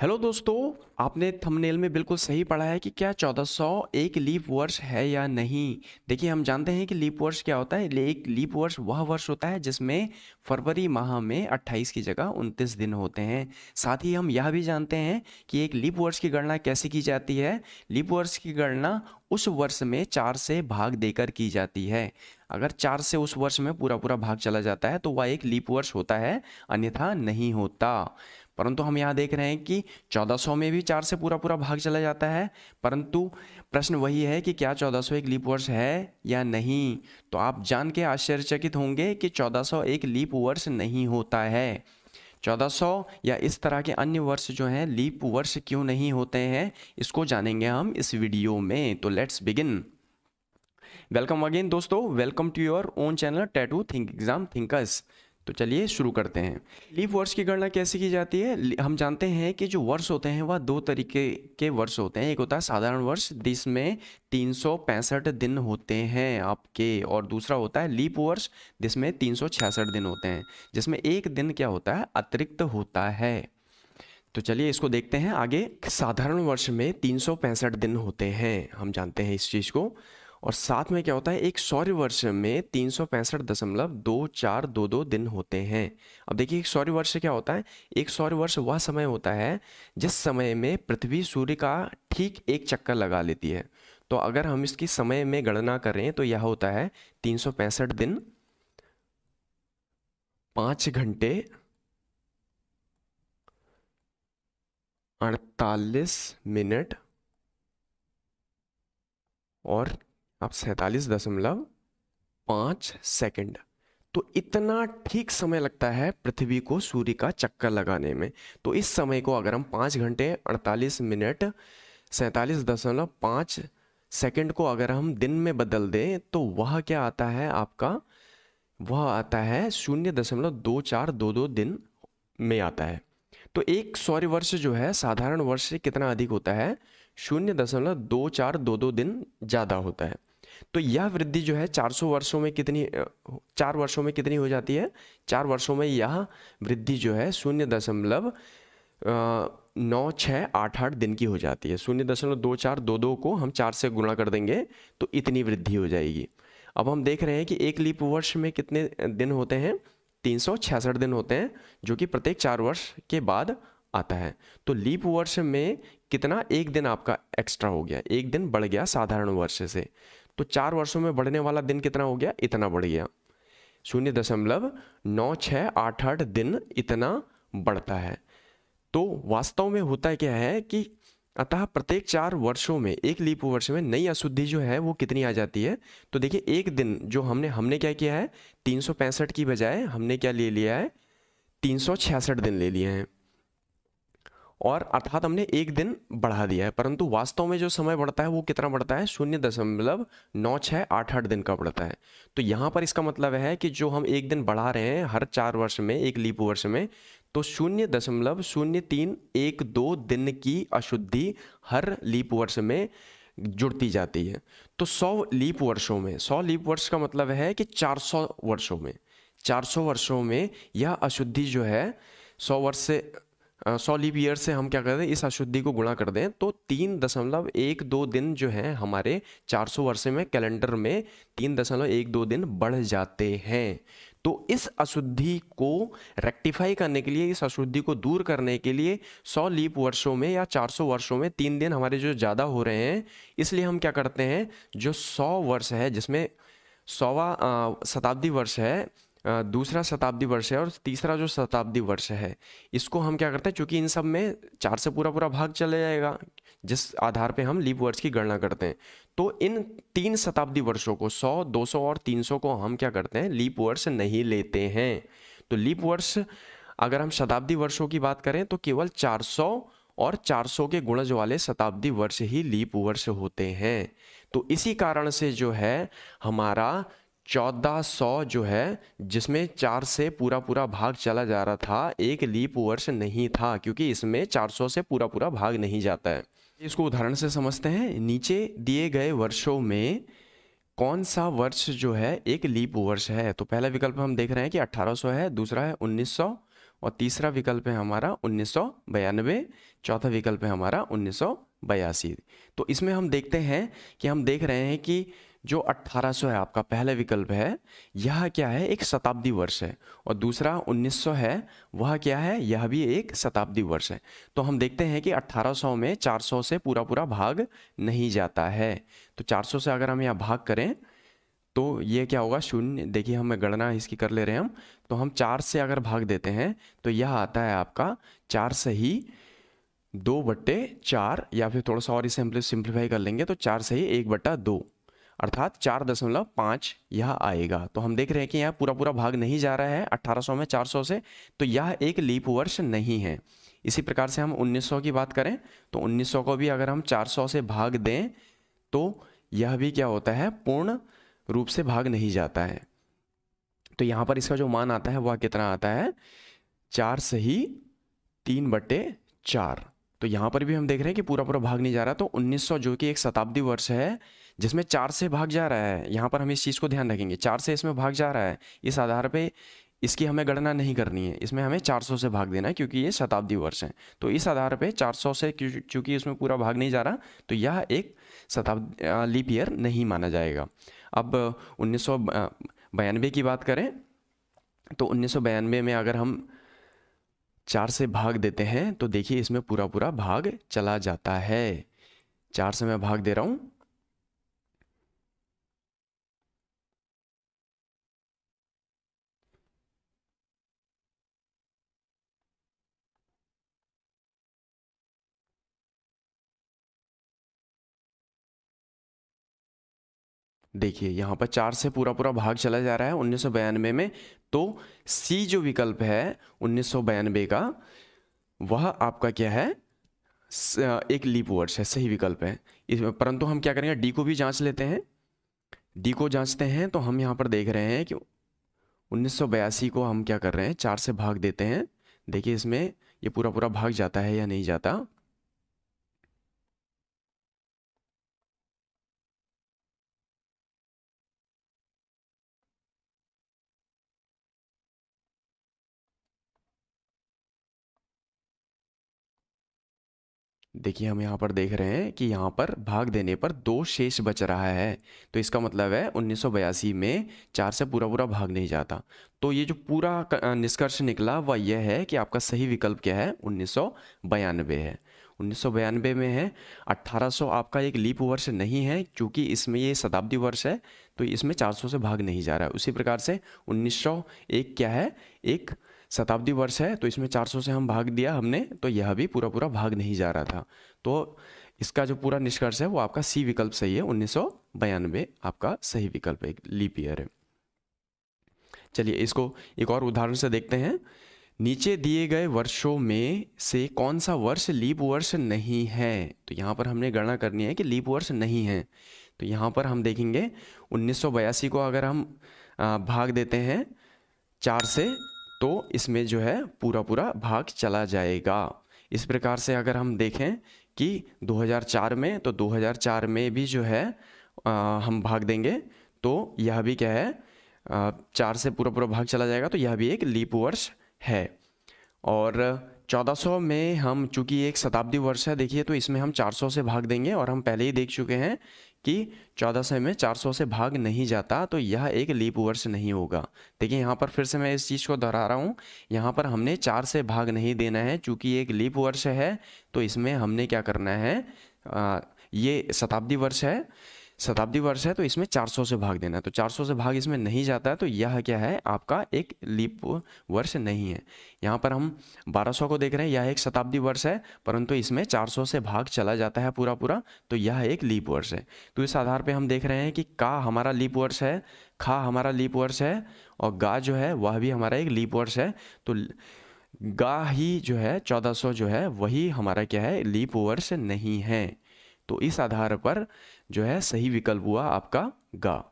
hello दोस्तों आपने thumbnail में बिल्कुल सही पढ़ा है कि क्या 1400 एक लीप वर्ष है या नहीं देखिए हम जानते हैं कि लीप वर्ष क्या होता है एक लीप वर्ष वह वर्ष होता है जिसमें फरवरी माह में 28 की जगह 29 दिन होते हैं साथ ही हम यह भी जानते हैं कि एक लीप वर्ष की गणना कैसे की जाती है लीप वर्ष की गणना उस वर्ष में चार से भाग देकर की जाती है अगर चार से उस वर्ष में पूरा पूरा भाग चला जाता है तो वह एक लीप वर्ष होता है अन्यथा नहीं होता परंतु हम यहाँ देख रहे हैं कि 1400 में भी चार से पूरा पूरा भाग चला जाता है परंतु प्रश्न वही है कि क्या 1400 एक लीप वर्ष है या नहीं तो आप जान के आश्चर्यचकित होंगे कि 1400 एक लीप वर्ष नहीं होता है 1400 या इस तरह के अन्य वर्ष जो हैं लीप वर्ष क्यों नहीं होते हैं इसको जानेंगे हम इस वीडियो में तो लेट्स बिगिन वेलकम अगेन दोस्तों welcome to your own channel tattoo think exam thinkers तो चलिए शुरू करते हैं लीव वर्ष की गणना कैसे की जाती है हम जानते हैं कि जो वर्ष होते हैं वह दो तरीके के वर्ष होते हैं एक होता है साधारण वर्ष जिसमें तीन दिन होते हैं आपके और दूसरा होता है लीप वर्ष जिसमें तीन दिन होते हैं जिसमें एक दिन क्या होता है अतिरिक्त होता है तो चलिए इसको देखते हैं आगे साधारण वर्ष में तीन दिन होते हैं हम जानते हैं इस चीज़ को और साथ में क्या होता है एक सौर्य वर्ष में तीन सौ पैंसठ दशमलव दो चार दो दो दिन होते हैं अब देखिए एक सौर्य वर्ष क्या होता है एक सौर्य वर्ष वह समय होता है जिस समय में पृथ्वी सूर्य का ठीक एक चक्कर लगा लेती है तो अगर हम इसकी समय में गणना करें तो यह होता है तीन सौ पैंसठ दिन पांच घंटे अड़तालीस मिनट और आप सैतालीस दशमलव पाँच सेकेंड तो इतना ठीक समय लगता है पृथ्वी को सूर्य का चक्कर लगाने में तो इस समय को अगर हम पाँच घंटे अड़तालीस मिनट सैंतालीस दशमलव पाँच सेकेंड को अगर हम दिन में बदल दें तो वह क्या आता है आपका वह आता है शून्य दशमलव दो चार दो दो दिन में आता है तो एक सौर वर्ष जो है साधारण वर्ष से कितना अधिक होता है शून्य दशमलव दो चार दो दो दिन ज़्यादा होता है तो यह वृद्धि जो है 400 वर्षों में कितनी चार वर्षों में कितनी हो जाती है चार वर्षों में यह वृद्धि जो है शून्य दशमलव नौ छः आठ आठ दिन की हो जाती है शून्य दशमलव दो चार दो दो को हम चार से गुणा कर देंगे तो इतनी वृद्धि हो जाएगी अब हम देख रहे हैं कि एक लीप वर्ष में कितने दिन होते हैं तीन सौ छियासठ दिन होते हैं जो कि प्रत्येक चार वर्ष के बाद आता है तो लीप वर्ष में कितना एक दिन आपका एक्स्ट्रा हो गया एक दिन बढ़ गया साधारण वर्ष से तो चार वर्षों में बढ़ने वाला दिन कितना हो गया इतना बढ़ गया शून्य दशमलव नौ छ आठ आठ दिन इतना बढ़ता है तो वास्तव में होता क्या है कि अतः प्रत्येक चार वर्षों में एक लीप वर्ष में नई अशुद्धि जो है वो कितनी आ जाती है तो देखिए एक दिन जो हमने हमने क्या किया है तीन की बजाय हमने क्या ले लिया है तीन दिन ले लिए हैं और अर्थात हमने एक दिन बढ़ा दिया है परंतु वास्तव में जो समय बढ़ता है वो कितना बढ़ता है शून्य दशमलव नौ छः आठ आठ दिन का बढ़ता है तो यहाँ पर इसका मतलब है कि जो हम एक दिन बढ़ा रहे हैं हर चार वर्ष में एक लीप वर्ष में तो शून्य दशमलव शून्य तीन एक दो दिन की अशुद्धि हर लीप वर्ष में जुड़ती जाती है तो सौ लीप वर्षों में सौ लीप वर्ष का मतलब है कि चार सौ वर्षों में चार सौ वर्षों में यह अशुद्धि जो है सौ वर्ष से सौ लीप ईयर से हम क्या कर दें इस अशुद्धि को गुणा कर दें तो तीन दशमलव एक दो दिन जो है हमारे चार सौ वर्ष में कैलेंडर में तीन दशमलव एक दो दिन बढ़ जाते हैं तो इस अशुद्धि को रेक्टिफाई करने के लिए इस अशुद्धि को दूर करने के लिए सौ लीप वर्षों में या चार सौ वर्षों में तीन दिन हमारे जो ज़्यादा हो रहे हैं इसलिए हम क्या करते हैं जो सौ वर्ष है जिसमें सौवा शताब्दी वर्ष है दूसरा शताब्दी वर्ष है और तीसरा जो शताब्दी वर्ष है इसको हम क्या करते हैं क्योंकि इन सब में चार से पूरा पूरा भाग चले जाएगा जिस आधार पे हम लीप वर्ष की गणना करते हैं तो इन तीन शताब्दी वर्षों को 100, 200 और 300 को हम क्या करते हैं लीप वर्ष नहीं लेते हैं तो लीप वर्ष अगर हम शताब्दी वर्षों की बात करें तो केवल 400 और 400 के गुणज वाले शताब्दी वर्ष ही लीप वर्ष होते हैं तो इसी कारण से जो है हमारा 1400 जो है जिसमें चार से पूरा पूरा भाग चला जा रहा था एक लीप वर्ष नहीं था क्योंकि इसमें 400 से पूरा पूरा भाग नहीं जाता है इसको उदाहरण से समझते हैं नीचे दिए गए वर्षों में कौन सा वर्ष जो है एक लीप वर्ष है तो पहला विकल्प हम देख रहे हैं कि 1800 है दूसरा है 1900 और तीसरा विकल्प है हमारा उन्नीस चौथा विकल्प है हमारा उन्नीस तो इसमें हम देखते हैं कि हम देख रहे हैं कि जो 1800 है आपका पहला विकल्प है यह क्या है एक शताब्दी वर्ष है और दूसरा 1900 है वह क्या है यह भी एक शताब्दी वर्ष है तो हम देखते हैं कि 1800 में 400 से पूरा पूरा भाग नहीं जाता है तो 400 से अगर हम यहाँ भाग करें तो ये क्या होगा शून्य देखिए हमें गणना इसकी कर ले रहे हैं हम तो हम चार से अगर भाग देते हैं तो यह आता है आपका चार से ही दो बट्टे चार या फिर थोड़ा सा और इसे हम सिंप्लीफाई कर लेंगे तो चार से ही एक बट्टा दो अर्थात चार दशमलव पाँच यह आएगा तो हम देख रहे हैं कि यह पूरा पूरा भाग नहीं जा रहा है 1800 में 400 से तो यह एक लीप वर्ष नहीं है इसी प्रकार से हम 1900 की बात करें तो 1900 को भी अगर हम 400 से भाग दें तो यह भी क्या होता है पूर्ण रूप से भाग नहीं जाता है तो यहाँ पर इसका जो मान आता है वह कितना आता है चार सही तीन बटे चार तो यहाँ पर भी हम देख रहे हैं कि पूरा पूरा भाग नहीं जा रहा तो 1900 जो कि एक शताब्दी वर्ष है जिसमें चार से भाग जा रहा है यहाँ पर हम इस चीज़ को ध्यान रखेंगे चार से इसमें भाग जा रहा है इस आधार पर इसकी हमें गणना नहीं करनी है इसमें हमें 400 से भाग देना है क्योंकि ये शताब्दी वर्ष है तो इस आधार पे 400 से क्योंकि इसमें पूरा भाग नहीं जा रहा तो यह एक शताब्दी लीप ईयर नहीं माना जाएगा अब उन्नीस की बात करें तो उन्नीस में अगर हम चार से भाग देते हैं तो देखिए इसमें पूरा पूरा भाग चला जाता है चार से मैं भाग दे रहा हूँ देखिए यहाँ पर चार से पूरा पूरा भाग चला जा रहा है उन्नीस में तो सी जो विकल्प है उन्नीस का वह आपका क्या है एक लीप वर्ष है सही विकल्प है इसमें परंतु हम क्या करेंगे डी को भी जांच लेते हैं डी को जांचते हैं तो हम यहाँ पर देख रहे हैं कि उन्नीस को हम क्या कर रहे हैं चार से भाग देते हैं देखिए इसमें ये पूरा पूरा भाग जाता है या नहीं जाता देखिए हम यहाँ पर देख रहे हैं कि यहाँ पर भाग देने पर दो शेष बच रहा है तो इसका मतलब है उन्नीस में चार से पूरा पूरा भाग नहीं जाता तो ये जो पूरा निष्कर्ष निकला वह यह है कि आपका सही विकल्प क्या है उन्नीस है उन्नीस में है 1800 आपका एक लीप वर्ष नहीं है क्योंकि इसमें ये शताब्दी वर्ष है तो इसमें 400 से भाग नहीं जा रहा है उसी प्रकार से उन्नीस क्या है एक शताब्दी वर्ष है तो इसमें 400 से हम भाग दिया हमने तो यह भी पूरा पूरा भाग नहीं जा रहा था तो इसका जो पूरा निष्कर्ष है वो आपका सी विकल्प सही है उन्नीस आपका सही विकल्प है लीप है चलिए इसको एक और उदाहरण से देखते हैं नीचे दिए गए वर्षों में से कौन सा वर्ष लीप वर्ष नहीं है तो यहाँ पर हमने गणना करनी है कि लीप वर्ष नहीं है तो यहाँ पर हम देखेंगे उन्नीस को अगर हम भाग देते हैं चार से तो इसमें जो है पूरा पूरा भाग चला जाएगा इस प्रकार से अगर हम देखें कि 2004 में तो 2004 में भी जो है आ, हम भाग देंगे तो यह भी क्या है आ, चार से पूरा पूरा भाग चला जाएगा तो यह भी एक लीप वर्ष है और 1400 में हम चूंकि एक शताब्दी वर्ष है देखिए तो इसमें हम 400 से भाग देंगे और हम पहले ही देख चुके हैं कि 1400 में 400 से भाग नहीं जाता तो यह एक लीप वर्ष नहीं होगा देखिए यहाँ पर फिर से मैं इस चीज़ को दोहरा रहा हूँ यहाँ पर हमने चार से भाग नहीं देना है चूँकि एक लीप वर्ष है तो इसमें हमने क्या करना है आ, ये शताब्दी वर्ष है शताब्दी वर्ष है तो इसमें 400 से भाग देना है तो 400 से भाग इसमें नहीं जाता है तो यह क्या है आपका एक लीप वर्ष नहीं है यहाँ पर हम 1200 को देख रहे हैं यह एक शताब्दी वर्ष है परंतु इसमें 400 से भाग चला जाता है पूरा पूरा तो यह एक लीप वर्ष है तो इस आधार पर हम देख रहे हैं कि का हमारा लीप वर्ष है खा हमारा लीप वर्ष है और गा जो है वह भी हमारा एक लीप वर्ष है तो गा ही जो है 1400 जो है वही हमारा क्या है लीप वर्ष नहीं है तो इस आधार पर जो है सही विकल्प हुआ आपका गा